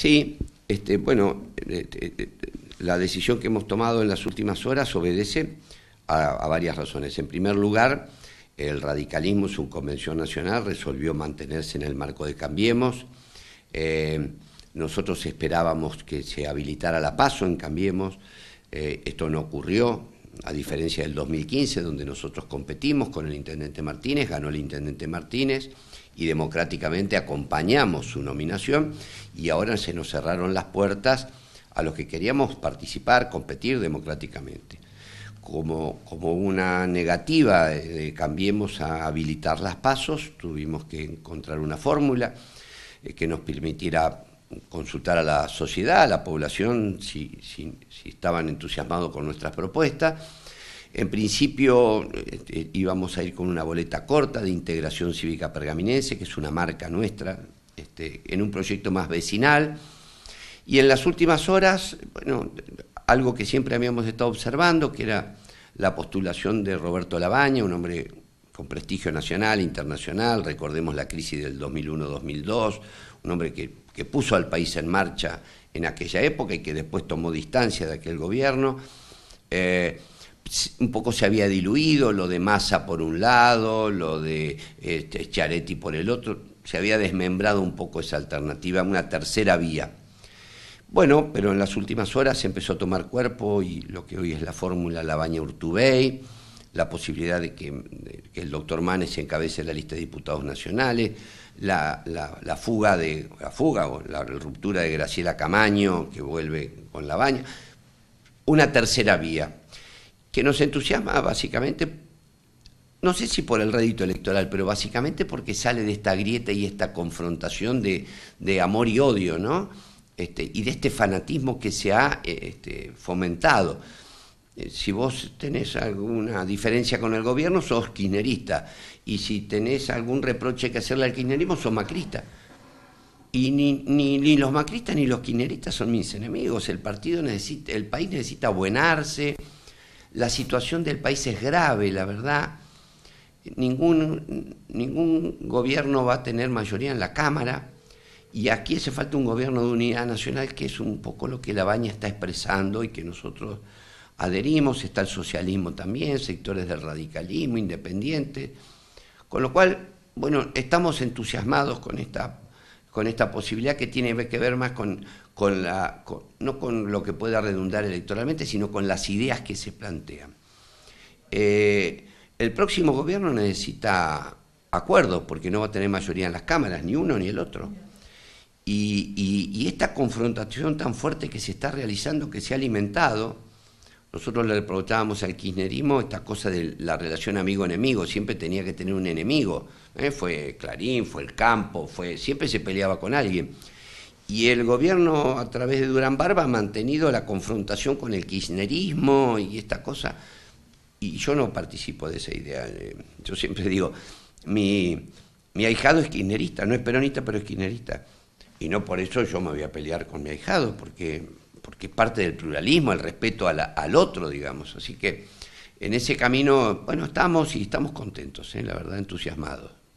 Sí, este, bueno, este, este, la decisión que hemos tomado en las últimas horas obedece a, varias razones. En primer lugar, el radicalismo su convención nacional resolvió mantenerse en el marco de Cambiemos. Eh, nosotros esperábamos que se habilitara la paso en Cambiemos. Eh, esto no ocurrió, a diferencia del 2015, donde nosotros competimos con el intendente Martínez, ganó el intendente Martínez y democráticamente acompañamos su nominación y ahora se nos cerraron las puertas a los que queríamos participar, competir democráticamente. Como, como una negativa, cambiemos a habilitar las pasos, tuvimos que encontrar una fórmula eh, que nos permitiera consultar a la sociedad, a la población, si estaban entusiasmados con nuestras propuestas en principio este, íbamos a ir con una boleta corta de integración cívica pergaminense, que es una marca nuestra, este, en un proyecto más vecinal. Y en las últimas horas, bueno, algo que siempre habíamos estado observando, que era la postulación de Roberto Labaña, un hombre con prestigio nacional, internacional, recordemos la crisis del 2001-2002, un hombre que, puso al país en marcha en aquella época y que después tomó distancia de aquel gobierno. Eh, un poco se había diluido, lo de Massa por un lado, lo de este, por el otro, se había desmembrado un poco esa alternativa, una tercera vía. Bueno, pero en las últimas horas se empezó a tomar cuerpo y lo que hoy es la fórmula la baña Urtubey, la posibilidad de que, el doctor Manes encabece la lista de diputados nacionales, la, fuga de la fuga o la ruptura de Graciela Camaño que vuelve con la baña, una tercera vía que nos entusiasma básicamente, no sé si por el rédito electoral, pero básicamente porque sale de esta grieta y esta confrontación de, amor y odio, ¿no? Este, y de este fanatismo que se ha eh, este, fomentado. Eh, si vos tenés alguna diferencia con el gobierno, sos quinerista Y si tenés algún reproche que hacerle al kirchnerismo, sos macrista. Y ni, los macristas ni los quineristas son mis enemigos. El partido necesita, el país necesita buenarse, la situación del país es grave, la verdad. Ningún, ningún gobierno va a tener mayoría en la Cámara y aquí hace falta un gobierno de unidad nacional que es un poco lo que la baña está expresando y que nosotros adherimos. Está el socialismo también, sectores del radicalismo, independientes. Con lo cual, bueno, estamos entusiasmados con esta con esta posibilidad que tiene que ver más con, con la, no con lo que pueda redundar electoralmente, sino con las ideas que se plantean. Eh, el próximo gobierno necesita acuerdos, porque no va a tener mayoría en las cámaras, ni uno ni el otro. y esta confrontación tan fuerte que se está realizando, que se ha alimentado, nosotros le preguntábamos al kirchnerismo esta cosa de la relación amigo-enemigo, siempre tenía que tener un enemigo. ¿eh? Fue Clarín, fue el campo, fue siempre se peleaba con alguien. Y el gobierno, a través de Durán Barba, ha mantenido la confrontación con el kirchnerismo y esta cosa. Y yo no participo de esa idea. Eh, yo siempre digo, mi, mi ahijado es kirchnerista, no es peronista, pero es kirchnerista. Y no por eso yo me voy a pelear con mi ahijado, porque que es parte del pluralismo, el respeto a al otro, digamos. Así que en ese camino, bueno, estamos y estamos contentos, ¿eh? la verdad, entusiasmados.